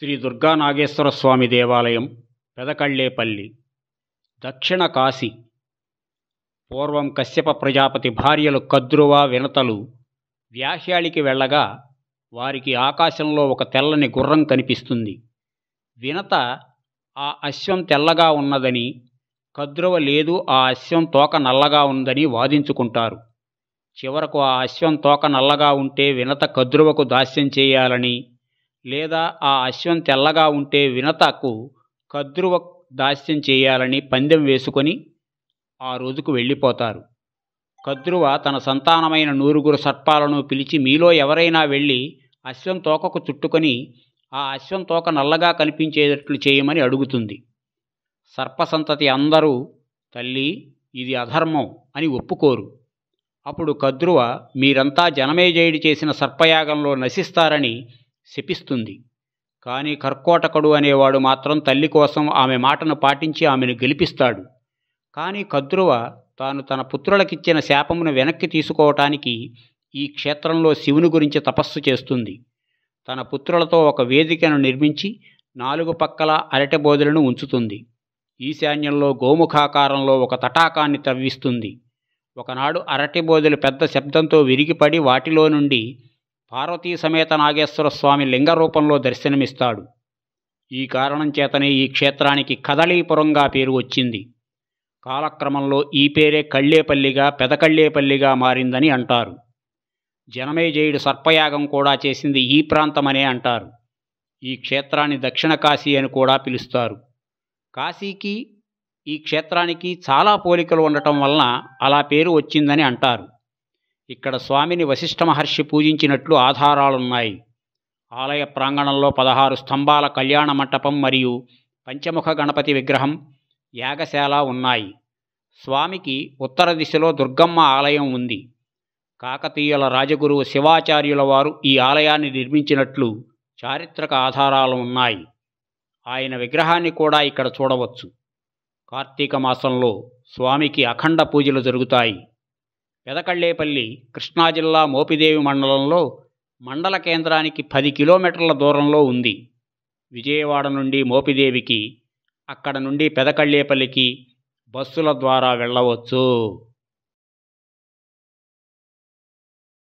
శ్రీ దుర్గా నాగేశ్వర స్వామి దేవాలయం పెదకళ్ళేపల్లి దక్షిణ కాశీ పూర్వం కశ్యప ప్రజాపతి భార్యలు కద్రువ వినతలు వ్యాహ్యాళికి వెళ్ళగా వారికి ఆకాశంలో ఒక తెల్లని గుర్రం కనిపిస్తుంది వినత ఆ అశ్వం తెల్లగా ఉన్నదని కద్రువ లేదు ఆ అశ్వం తోక నల్లగా ఉందని వాదించుకుంటారు చివరకు ఆ అశ్వం తోక నల్లగా ఉంటే వినత కద్రువకు దాస్యం చేయాలని లేదా ఆ అశ్వం తెల్లగా ఉంటే వినతకు కద్రువ దాస్యం చేయాలని పందెం వేసుకొని ఆ రోజుకు వెళ్ళిపోతారు కద్రువ తన సంతానమైన నూరుగురు సర్పాలను పిలిచి మీలో ఎవరైనా వెళ్ళి అశ్వం తోకకు చుట్టుకొని ఆ అశ్వం తోక నల్లగా కనిపించేటట్లు చేయమని అడుగుతుంది సర్పసంతతి అందరూ తల్లి ఇది అధర్మం అని ఒప్పుకోరు అప్పుడు కద్రువ మీరంతా జనమేజయుడి చేసిన సర్పయాగంలో నశిస్తారని శపిస్తుంది కానీ కర్కోటకుడు అనేవాడు మాత్రం తల్లి కోసం ఆమె మాటను పాటించి ఆమెను గెలిపిస్తాడు కానీ కద్రువ తాను తన పుత్రులకిచ్చిన శాపమును వెనక్కి తీసుకోవటానికి ఈ క్షేత్రంలో శివుని గురించి తపస్సు చేస్తుంది తన పుత్రులతో ఒక వేదికను నిర్మించి నాలుగు పక్కల అరటబోధులను ఉంచుతుంది ఈశాన్యంలో గోముఖాకారంలో ఒక తటాకాన్ని తవ్విస్తుంది ఒకనాడు అరటిబోధులు పెద్ద శబ్దంతో విరిగిపడి వాటిలో నుండి పార్వతీ సమేత నాగేశ్వర స్వామి లింగ రూపంలో దర్శనమిస్తాడు ఈ కారణం చేతనే ఈ క్షేత్రానికి కదళీపురంగా పేరు వచ్చింది కాలక్రమంలో ఈ పేరే కళ్ళేపల్లిగా పెదకళ్ళేపల్లిగా మారిందని అంటారు జనమేజయుడు సర్పయాగం కూడా చేసింది ఈ ప్రాంతమనే అంటారు ఈ క్షేత్రాన్ని దక్షిణ కాశీ అని కూడా పిలుస్తారు కాశీకి ఈ క్షేత్రానికి చాలా పోలికలు ఉండటం వలన అలా పేరు వచ్చిందని అంటారు ఇక్కడ స్వామిని వశిష్ఠ మహర్షి పూజించినట్లు ఆధారాలున్నాయి ఆలయ ప్రాంగణంలో పదహారు స్తంభాల కళ్యాణ మంటపం మరియు పంచముఖ గణపతి విగ్రహం యాగశాల ఉన్నాయి స్వామికి ఉత్తర దిశలో దుర్గమ్మ ఆలయం ఉంది కాకతీయుల రాజగురువు శివాచార్యుల వారు ఈ ఆలయాన్ని నిర్మించినట్లు చారిత్రక ఆధారాలు ఉన్నాయి ఆయన విగ్రహాన్ని కూడా ఇక్కడ చూడవచ్చు కార్తీక మాసంలో స్వామికి అఖండ పూజలు జరుగుతాయి పెదకళ్ళేపల్లి కృష్ణా జిల్లా మోపిదేవి మండలంలో మండల కేంద్రానికి పది కిలోమీటర్ల దూరంలో ఉంది విజయవాడ నుండి మోపిదేవికి అక్కడ నుండి పెదకళ్ళేపల్లికి బస్సుల ద్వారా వెళ్ళవచ్చు